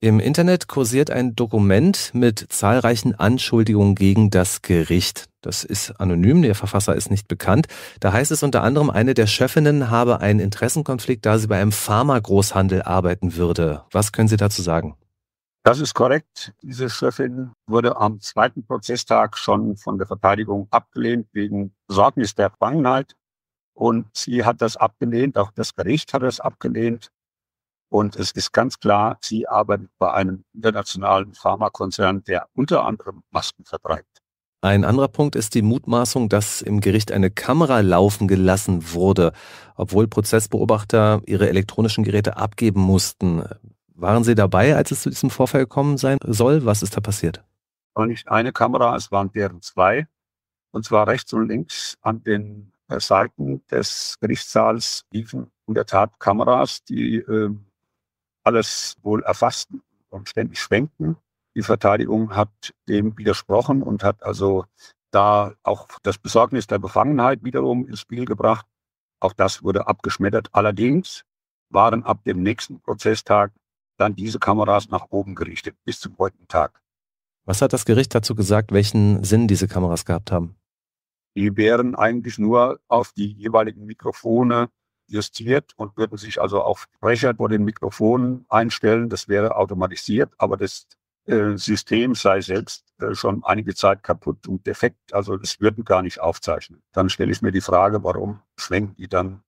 [SPEAKER 1] Im Internet kursiert ein Dokument mit zahlreichen Anschuldigungen gegen das Gericht das ist anonym, der Verfasser ist nicht bekannt. Da heißt es unter anderem, eine der Chefinnen habe einen Interessenkonflikt, da sie bei einem Pharmagroßhandel arbeiten würde. Was können Sie dazu sagen?
[SPEAKER 3] Das ist korrekt. Diese Chefin wurde am zweiten Prozesstag schon von der Verteidigung abgelehnt wegen Sorgnis der Vergangenheit. Und sie hat das abgelehnt, auch das Gericht hat das abgelehnt. Und es ist ganz klar, sie arbeitet bei einem internationalen Pharmakonzern, der unter anderem Masken vertreibt.
[SPEAKER 1] Ein anderer Punkt ist die Mutmaßung, dass im Gericht eine Kamera laufen gelassen wurde, obwohl Prozessbeobachter ihre elektronischen Geräte abgeben mussten. Waren Sie dabei, als es zu diesem Vorfall gekommen sein soll? Was ist da passiert?
[SPEAKER 3] nicht eine Kamera, es waren deren zwei. Und zwar rechts und links an den äh, Seiten des Gerichtssaals liefen in der Tat Kameras, die äh, alles wohl erfassten und ständig schwenkten. Die Verteidigung hat dem widersprochen und hat also da auch das Besorgnis der Befangenheit wiederum ins Spiel gebracht. Auch das wurde abgeschmettert. Allerdings waren ab dem nächsten Prozesstag dann diese Kameras nach oben gerichtet, bis zum heutigen Tag.
[SPEAKER 1] Was hat das Gericht dazu gesagt, welchen Sinn diese Kameras gehabt haben?
[SPEAKER 3] Die wären eigentlich nur auf die jeweiligen Mikrofone justiert und würden sich also auch Sprecher vor den Mikrofonen einstellen. Das wäre automatisiert, aber das äh, System sei selbst äh, schon einige Zeit kaputt und defekt. Also es würden gar nicht aufzeichnen. Dann stelle ich mir die Frage, warum schwenken die dann?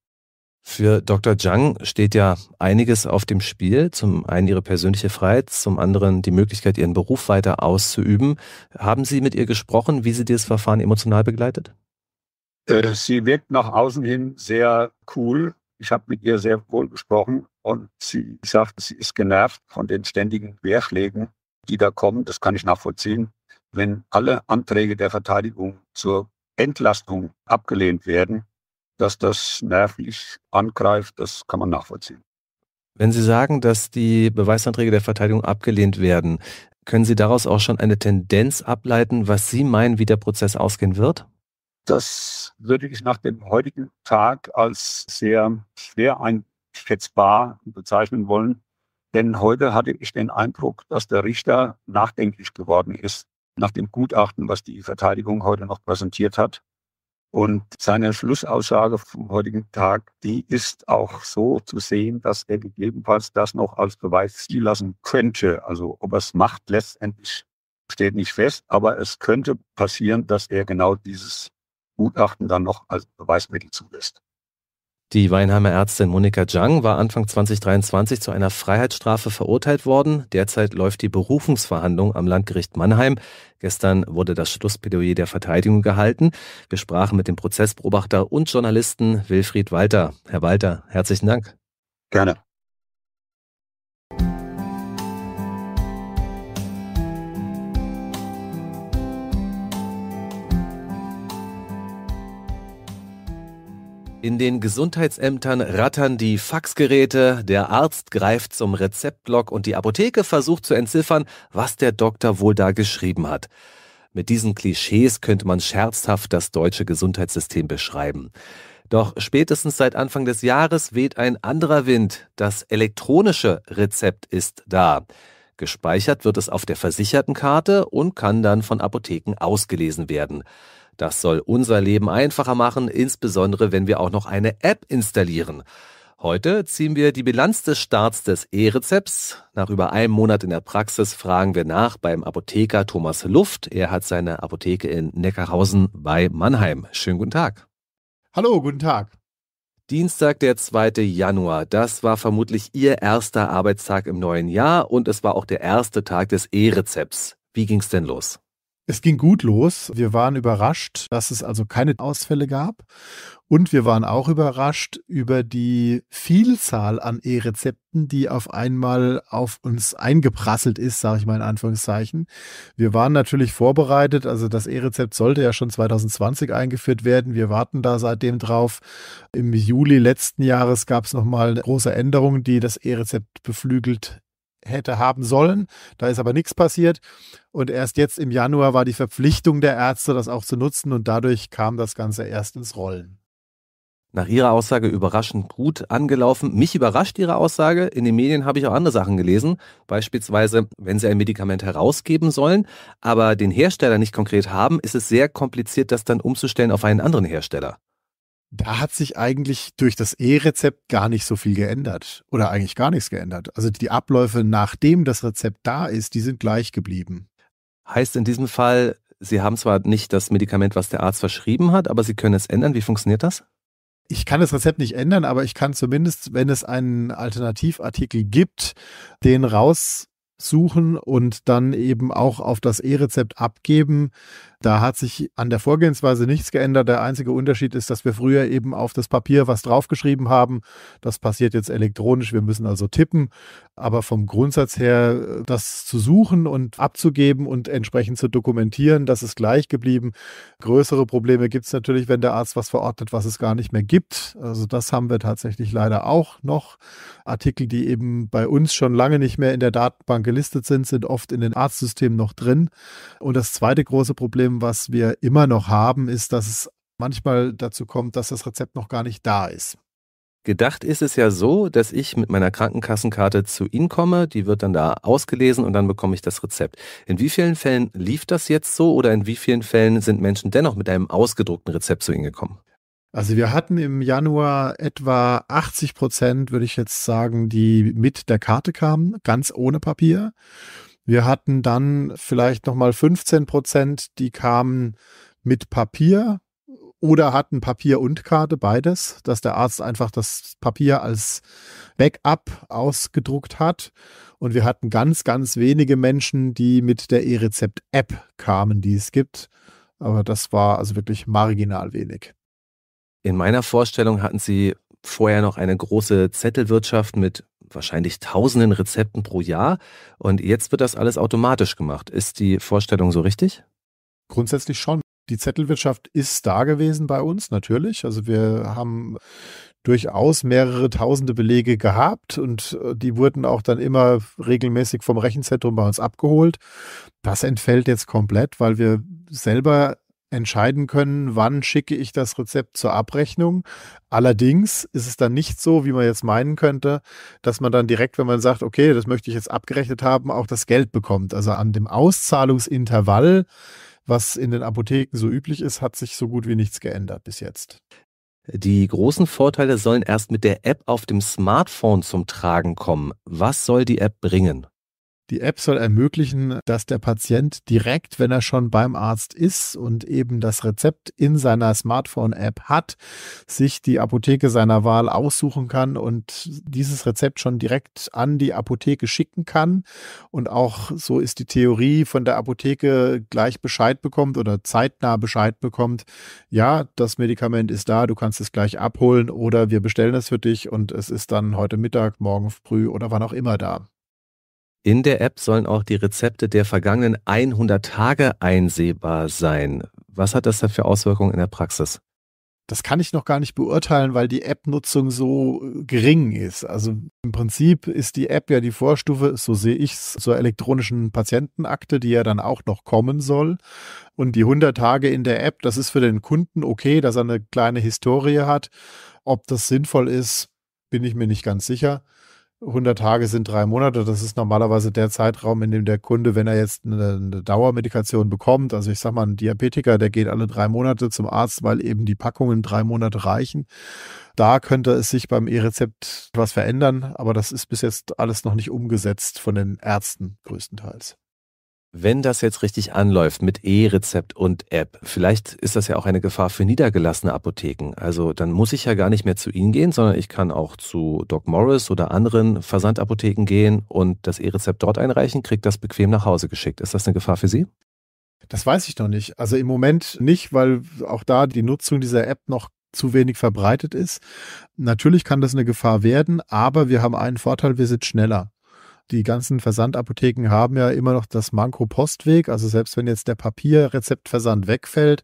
[SPEAKER 1] Für Dr. Zhang steht ja einiges auf dem Spiel. Zum einen ihre persönliche Freiheit, zum anderen die Möglichkeit, ihren Beruf weiter auszuüben. Haben Sie mit ihr gesprochen, wie sie dieses Verfahren emotional begleitet?
[SPEAKER 3] Äh, sie wirkt nach außen hin sehr cool. Ich habe mit ihr sehr wohl gesprochen und sie sagt, sie ist genervt von den ständigen Querschlägen die da kommen, das kann ich nachvollziehen, wenn alle Anträge der Verteidigung zur Entlastung abgelehnt werden, dass das nervlich angreift, das kann man nachvollziehen.
[SPEAKER 1] Wenn Sie sagen, dass die Beweisanträge der Verteidigung abgelehnt werden, können Sie daraus auch schon eine Tendenz ableiten, was Sie meinen, wie der Prozess ausgehen wird? Das
[SPEAKER 3] würde ich nach dem heutigen Tag als sehr schwer einschätzbar bezeichnen wollen, denn heute hatte ich den Eindruck, dass der Richter nachdenklich geworden ist nach dem Gutachten, was die Verteidigung heute noch präsentiert hat. Und seine Schlussaussage vom heutigen Tag, die ist auch so zu sehen, dass er gegebenenfalls das noch als Beweis ziehen lassen könnte. Also ob er es macht, letztendlich steht nicht fest, aber es könnte passieren, dass er genau dieses Gutachten dann noch als Beweismittel zulässt.
[SPEAKER 1] Die Weinheimer Ärztin Monika Zhang war Anfang 2023 zu einer Freiheitsstrafe verurteilt worden. Derzeit läuft die Berufungsverhandlung am Landgericht Mannheim. Gestern wurde das Schlusspädoyer der Verteidigung gehalten. Wir sprachen mit dem Prozessbeobachter und Journalisten Wilfried Walter. Herr Walter, herzlichen Dank. Gerne. In den Gesundheitsämtern rattern die Faxgeräte, der Arzt greift zum Rezeptblock und die Apotheke versucht zu entziffern, was der Doktor wohl da geschrieben hat. Mit diesen Klischees könnte man scherzhaft das deutsche Gesundheitssystem beschreiben. Doch spätestens seit Anfang des Jahres weht ein anderer Wind. Das elektronische Rezept ist da. Gespeichert wird es auf der versicherten Karte und kann dann von Apotheken ausgelesen werden. Das soll unser Leben einfacher machen, insbesondere wenn wir auch noch eine App installieren. Heute ziehen wir die Bilanz des Starts des E-Rezepts. Nach über einem Monat in der Praxis fragen wir nach beim Apotheker Thomas Luft. Er hat seine Apotheke in Neckarhausen bei Mannheim. Schönen guten Tag. Hallo, guten Tag. Dienstag, der 2. Januar. Das war vermutlich Ihr erster Arbeitstag im neuen Jahr und es war auch der erste Tag des E-Rezepts. Wie ging's denn los?
[SPEAKER 5] Es ging gut los. Wir waren überrascht, dass es also keine Ausfälle gab. Und wir waren auch überrascht über die Vielzahl an E-Rezepten, die auf einmal auf uns eingeprasselt ist, sage ich mal in Anführungszeichen. Wir waren natürlich vorbereitet, also das E-Rezept sollte ja schon 2020 eingeführt werden. Wir warten da seitdem drauf. Im Juli letzten Jahres gab es nochmal eine große Änderung, die das E-Rezept beflügelt hätte haben sollen. Da ist aber nichts passiert. Und erst jetzt im Januar war die Verpflichtung der Ärzte, das auch zu nutzen. Und dadurch kam das Ganze erst ins Rollen.
[SPEAKER 1] Nach Ihrer Aussage überraschend gut angelaufen. Mich überrascht Ihre Aussage. In den Medien habe ich auch andere Sachen gelesen. Beispielsweise, wenn Sie ein Medikament herausgeben sollen, aber den Hersteller nicht konkret haben, ist es sehr kompliziert, das dann umzustellen auf einen anderen Hersteller
[SPEAKER 5] da hat sich eigentlich durch das E-Rezept gar nicht so viel geändert oder eigentlich gar nichts geändert. Also die Abläufe, nachdem das Rezept da ist, die sind gleich geblieben. Heißt in diesem Fall,
[SPEAKER 1] Sie haben zwar nicht das Medikament, was der Arzt verschrieben hat, aber Sie können es ändern. Wie funktioniert das?
[SPEAKER 5] ich kann das Rezept nicht ändern, aber ich kann zumindest, wenn es einen Alternativartikel gibt, den raus suchen und dann eben auch auf das E-Rezept abgeben. Da hat sich an der Vorgehensweise nichts geändert. Der einzige Unterschied ist, dass wir früher eben auf das Papier was draufgeschrieben haben. Das passiert jetzt elektronisch. Wir müssen also tippen. Aber vom Grundsatz her, das zu suchen und abzugeben und entsprechend zu dokumentieren, das ist gleich geblieben. Größere Probleme gibt es natürlich, wenn der Arzt was verordnet, was es gar nicht mehr gibt. Also das haben wir tatsächlich leider auch noch. Artikel, die eben bei uns schon lange nicht mehr in der Datenbank gelistet sind, sind oft in den Arztsystemen noch drin. Und das zweite große Problem, was wir immer noch haben, ist, dass es manchmal dazu kommt, dass das Rezept noch gar nicht da ist.
[SPEAKER 1] Gedacht ist es ja so, dass ich mit meiner Krankenkassenkarte zu Ihnen komme, die wird dann da ausgelesen und dann bekomme ich das Rezept. In wie vielen Fällen lief das jetzt so oder in wie vielen Fällen sind Menschen dennoch mit einem ausgedruckten Rezept zu Ihnen gekommen?
[SPEAKER 5] Also wir hatten im Januar etwa 80 Prozent, würde ich jetzt sagen, die mit der Karte kamen, ganz ohne Papier. Wir hatten dann vielleicht nochmal 15 Prozent, die kamen mit Papier oder hatten Papier und Karte, beides, dass der Arzt einfach das Papier als Backup ausgedruckt hat. Und wir hatten ganz, ganz wenige Menschen, die mit der E-Rezept-App kamen, die es gibt. Aber das war also wirklich marginal wenig.
[SPEAKER 1] In meiner Vorstellung hatten sie vorher noch eine große Zettelwirtschaft mit wahrscheinlich tausenden Rezepten pro Jahr und jetzt wird das alles automatisch gemacht. Ist die Vorstellung so richtig?
[SPEAKER 5] Grundsätzlich schon. Die Zettelwirtschaft ist da gewesen bei uns natürlich. Also wir haben durchaus mehrere tausende Belege gehabt und äh, die wurden auch dann immer regelmäßig vom Rechenzentrum bei uns abgeholt. Das entfällt jetzt komplett, weil wir selber entscheiden können, wann schicke ich das Rezept zur Abrechnung. Allerdings ist es dann nicht so, wie man jetzt meinen könnte, dass man dann direkt, wenn man sagt, okay, das möchte ich jetzt abgerechnet haben, auch das Geld bekommt. Also an dem Auszahlungsintervall, was in den Apotheken so üblich ist, hat sich so gut wie nichts geändert bis jetzt.
[SPEAKER 1] Die großen Vorteile sollen erst mit der App auf dem Smartphone zum Tragen kommen. Was soll die App bringen?
[SPEAKER 5] Die App soll ermöglichen, dass der Patient direkt, wenn er schon beim Arzt ist und eben das Rezept in seiner Smartphone-App hat, sich die Apotheke seiner Wahl aussuchen kann und dieses Rezept schon direkt an die Apotheke schicken kann. Und auch so ist die Theorie von der Apotheke gleich Bescheid bekommt oder zeitnah Bescheid bekommt, ja, das Medikament ist da, du kannst es gleich abholen oder wir bestellen es für dich und es ist dann heute Mittag, morgen früh oder wann auch immer da.
[SPEAKER 1] In der App sollen auch die Rezepte der vergangenen 100 Tage einsehbar sein. Was hat das da für Auswirkungen in der Praxis?
[SPEAKER 5] Das kann ich noch gar nicht beurteilen, weil die App-Nutzung so äh, gering ist. Also im Prinzip ist die App ja die Vorstufe, so sehe ich es, zur elektronischen Patientenakte, die ja dann auch noch kommen soll. Und die 100 Tage in der App, das ist für den Kunden okay, dass er eine kleine Historie hat. Ob das sinnvoll ist, bin ich mir nicht ganz sicher. 100 Tage sind drei Monate. Das ist normalerweise der Zeitraum, in dem der Kunde, wenn er jetzt eine, eine, Dauermedikation bekommt, also ich sag mal, ein Diabetiker, der geht alle drei Monate zum Arzt, weil eben die Packungen drei Monate reichen. Da könnte es sich beim E-Rezept was verändern, aber das ist bis jetzt alles noch nicht umgesetzt von den Ärzten größtenteils.
[SPEAKER 1] Wenn das jetzt richtig anläuft mit E-Rezept und App, vielleicht ist das ja auch eine Gefahr für niedergelassene Apotheken. Also dann muss ich ja gar nicht mehr zu Ihnen gehen, sondern ich kann auch zu Doc Morris oder anderen Versandapotheken gehen und das E-Rezept dort einreichen, kriegt das bequem nach Hause geschickt. Ist das eine Gefahr für Sie?
[SPEAKER 5] Das weiß ich noch nicht. Also im Moment nicht, weil auch da die Nutzung dieser App noch zu wenig verbreitet ist. Natürlich kann das eine Gefahr werden, aber wir haben einen Vorteil, wir sind schneller die ganzen Versandapotheken haben ja immer noch das Manko Postweg. Also selbst wenn jetzt der Papierrezeptversand wegfällt,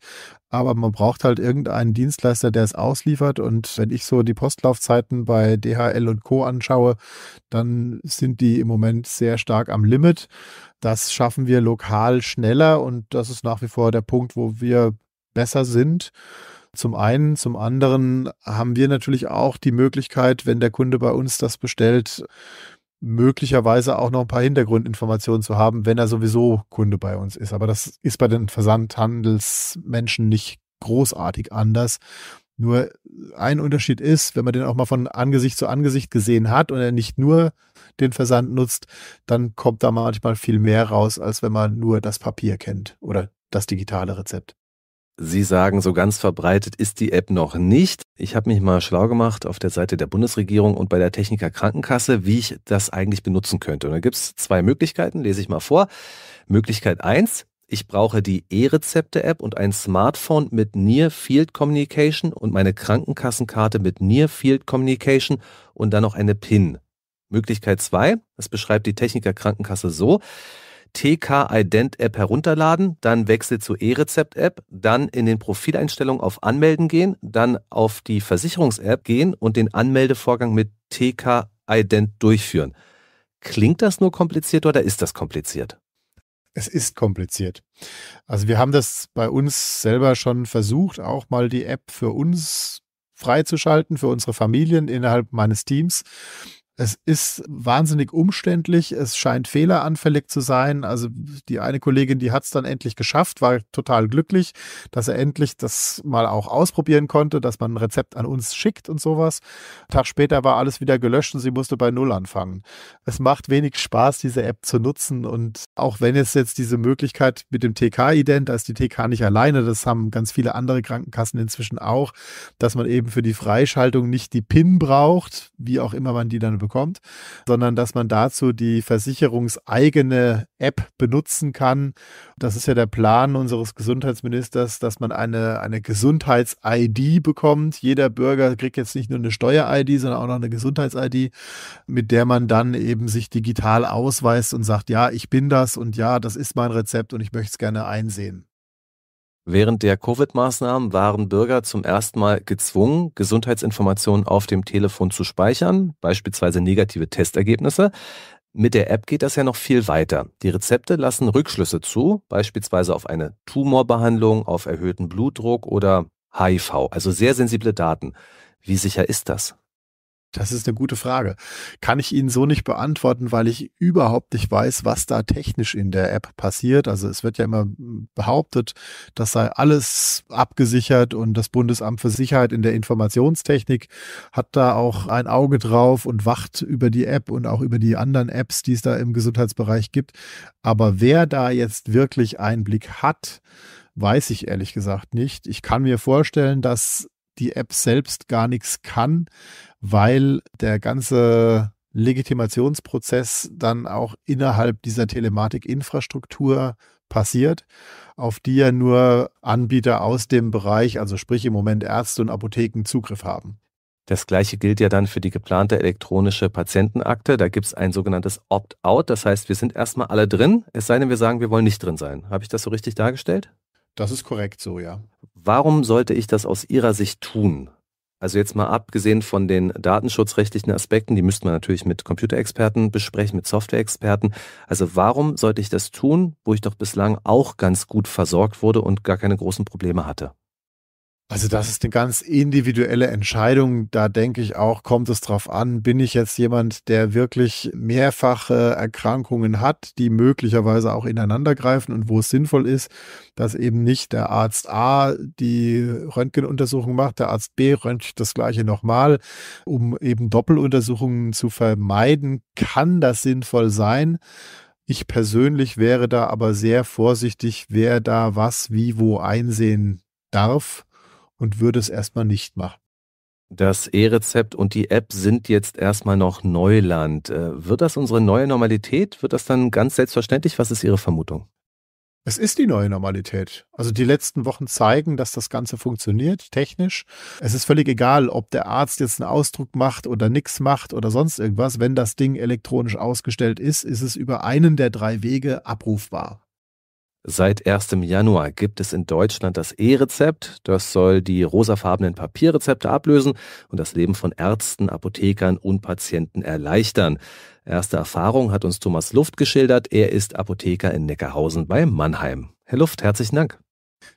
[SPEAKER 5] aber man braucht halt irgendeinen Dienstleister, der es ausliefert. Und wenn ich so die Postlaufzeiten bei DHL und Co. anschaue, dann sind die im Moment sehr stark am Limit. Das schaffen wir lokal schneller und das ist nach wie vor der Punkt, wo wir besser sind. Zum einen, zum anderen haben wir natürlich auch die Möglichkeit, wenn der Kunde bei uns das bestellt, möglicherweise auch noch ein paar Hintergrundinformationen zu haben, wenn er sowieso Kunde bei uns ist. Aber das ist bei den Versandhandelsmenschen nicht großartig anders. Nur ein Unterschied ist, wenn man den auch mal von Angesicht zu Angesicht gesehen hat und er nicht nur den Versand nutzt, dann kommt da manchmal viel mehr raus, als wenn man nur das Papier kennt oder das digitale Rezept.
[SPEAKER 1] Sie sagen, so ganz verbreitet ist die App noch nicht. Ich habe mich mal schlau gemacht auf der Seite der Bundesregierung und bei der Techniker Krankenkasse, wie ich das eigentlich benutzen könnte. Und da gibt es zwei Möglichkeiten, lese ich mal vor. Möglichkeit eins: ich brauche die E-Rezepte-App und ein Smartphone mit Near Field Communication und meine Krankenkassenkarte mit Near Field Communication und dann noch eine PIN. Möglichkeit zwei: das beschreibt die Techniker Krankenkasse so, TK Ident App herunterladen, dann Wechsel zur E-Rezept App, dann in den Profileinstellungen auf Anmelden gehen, dann auf die Versicherungs-App gehen und den Anmeldevorgang mit TK Ident durchführen. Klingt
[SPEAKER 5] das nur kompliziert oder ist das kompliziert? es ist kompliziert. Also wir haben das bei uns selber schon versucht, auch mal die App für uns freizuschalten, für unsere Familien innerhalb meines Teams. Es ist wahnsinnig umständlich, es scheint fehleranfällig zu sein. Also die eine Kollegin, die hat es dann endlich geschafft, war total glücklich, dass er endlich das mal auch ausprobieren konnte, dass man ein Rezept an uns schickt und sowas. Ein Tag später war alles wieder gelöscht und sie musste bei Null anfangen. Es macht wenig Spaß, diese App zu nutzen und auch wenn es jetzt diese Möglichkeit mit dem TK-Ident, da ist die TK nicht alleine, das haben ganz viele andere Krankenkassen inzwischen auch, dass man eben für die Freischaltung nicht die PIN braucht, wie auch immer man die dann bekommt, sondern dass man dazu die versicherungseigene App benutzen kann. Das ist ja der Plan unseres Gesundheitsministers, dass man eine, eine Gesundheits-ID bekommt. Jeder Bürger kriegt jetzt nicht nur eine Steuer-ID, sondern auch noch eine Gesundheits-ID, mit der man dann eben sich digital ausweist und sagt, ja, ich bin das und ja, das ist mein Rezept und ich möchte es gerne einsehen.
[SPEAKER 1] Während der Covid-Maßnahmen waren Bürger zum ersten Mal gezwungen, Gesundheitsinformationen auf dem Telefon zu speichern, beispielsweise negative Testergebnisse. Mit der App geht das ja noch viel weiter. Die Rezepte lassen Rückschlüsse zu, beispielsweise auf eine Tumorbehandlung, auf erhöhten Blutdruck oder HIV, also sehr sensible Daten. Wie sicher ist das?
[SPEAKER 5] Das ist eine gute Frage. Kann ich Ihnen so nicht beantworten, weil ich überhaupt nicht weiß, was da technisch in der App passiert. Also es wird ja immer behauptet, das sei alles abgesichert und das Bundesamt für Sicherheit in der Informationstechnik hat da auch ein Auge drauf und wacht über die App und auch über die anderen Apps, die es da im Gesundheitsbereich gibt. Aber wer da jetzt wirklich Einblick hat, weiß ich ehrlich gesagt nicht. Ich kann mir vorstellen, dass die App selbst gar nichts kann, weil der ganze Legitimationsprozess dann auch innerhalb dieser Telematikinfrastruktur passiert, auf die ja nur Anbieter aus dem Bereich, also sprich im Moment Ärzte und Apotheken, Zugriff haben.
[SPEAKER 1] Das gleiche gilt ja dann für die geplante elektronische Patientenakte. Da gibt es ein sogenanntes Opt-out. Das heißt, wir sind erstmal alle drin, es sei denn, wir sagen, wir wollen nicht drin sein. Habe ich das so richtig dargestellt?
[SPEAKER 5] Das ist korrekt so, ja.
[SPEAKER 1] Warum sollte ich das aus Ihrer Sicht tun? Also jetzt mal abgesehen von den datenschutzrechtlichen Aspekten, die müsste man natürlich mit Computerexperten besprechen, mit Softwareexperten. Also warum sollte ich das tun, wo ich doch bislang auch ganz gut versorgt wurde und gar keine großen Probleme hatte?
[SPEAKER 5] Also das ist eine ganz individuelle Entscheidung. Da denke ich auch, kommt es drauf an, bin ich jetzt jemand, der wirklich mehrfache Erkrankungen hat, die möglicherweise auch ineinandergreifen und wo es sinnvoll ist, dass eben nicht der Arzt A die Röntgenuntersuchung macht, der Arzt B röntgt das gleiche nochmal, um eben Doppeluntersuchungen zu vermeiden, kann das sinnvoll sein. Ich persönlich wäre da aber sehr vorsichtig, wer da was wie wo einsehen darf und würde es erstmal nicht machen.
[SPEAKER 1] Das E-Rezept und die App sind jetzt erstmal noch Neuland. Äh, wird das unsere neue Normalität? Wird das dann ganz selbstverständlich? Was ist Ihre Vermutung?
[SPEAKER 5] Es ist die neue Normalität. Also die letzten Wochen zeigen, dass das Ganze funktioniert, technisch. Es ist völlig egal, ob der Arzt jetzt einen Ausdruck macht oder nichts macht oder sonst irgendwas. Wenn das Ding elektronisch ausgestellt ist, ist es über einen der drei Wege abrufbar.
[SPEAKER 1] Seit 1. Januar gibt es in Deutschland das E-Rezept. Das soll die rosafarbenen Papierrezepte ablösen und das Leben von Ärzten, Apothekern und Patienten erleichtern. Erste Erfahrung hat uns Thomas Luft geschildert. Er ist Apotheker in Neckarhausen bei Mannheim. Herr Luft, herzlichen Dank.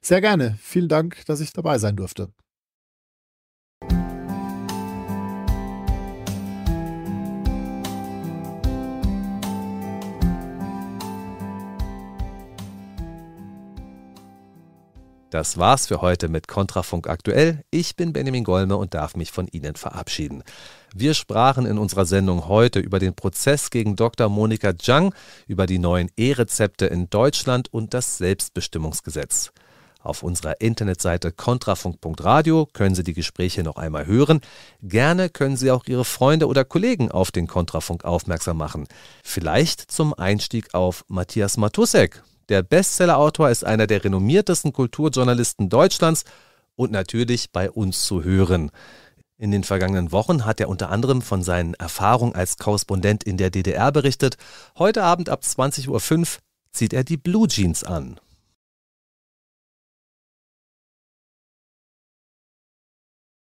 [SPEAKER 5] Sehr gerne. Vielen Dank, dass ich dabei sein durfte.
[SPEAKER 1] Das war's für heute mit Kontrafunk aktuell. Ich bin Benjamin Golme und darf mich von Ihnen verabschieden. Wir sprachen in unserer Sendung heute über den Prozess gegen Dr. Monika Zhang, über die neuen E-Rezepte in Deutschland und das Selbstbestimmungsgesetz. Auf unserer Internetseite kontrafunk.radio können Sie die Gespräche noch einmal hören. Gerne können Sie auch Ihre Freunde oder Kollegen auf den Kontrafunk aufmerksam machen. Vielleicht zum Einstieg auf Matthias Matusek, der Bestsellerautor ist einer der renommiertesten Kulturjournalisten Deutschlands und natürlich bei uns zu hören. In den vergangenen Wochen hat er unter anderem von seinen Erfahrungen als Korrespondent in der DDR berichtet. Heute Abend ab 20.05 Uhr zieht er die Blue Jeans an.